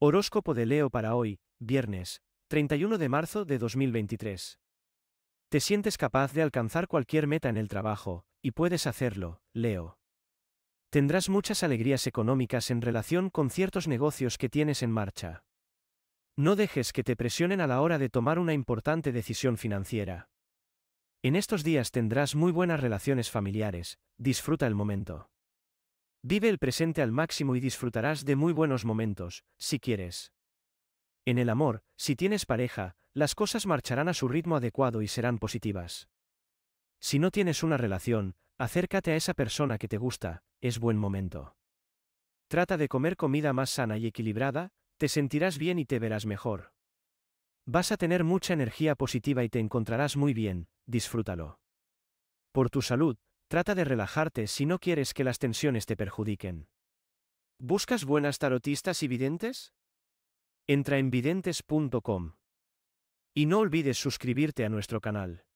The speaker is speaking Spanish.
Horóscopo de Leo para hoy, viernes, 31 de marzo de 2023. Te sientes capaz de alcanzar cualquier meta en el trabajo, y puedes hacerlo, Leo. Tendrás muchas alegrías económicas en relación con ciertos negocios que tienes en marcha. No dejes que te presionen a la hora de tomar una importante decisión financiera. En estos días tendrás muy buenas relaciones familiares, disfruta el momento. Vive el presente al máximo y disfrutarás de muy buenos momentos, si quieres. En el amor, si tienes pareja, las cosas marcharán a su ritmo adecuado y serán positivas. Si no tienes una relación, acércate a esa persona que te gusta, es buen momento. Trata de comer comida más sana y equilibrada, te sentirás bien y te verás mejor. Vas a tener mucha energía positiva y te encontrarás muy bien, disfrútalo. Por tu salud, Trata de relajarte si no quieres que las tensiones te perjudiquen. ¿Buscas buenas tarotistas y videntes? Entra en videntes.com. Y no olvides suscribirte a nuestro canal.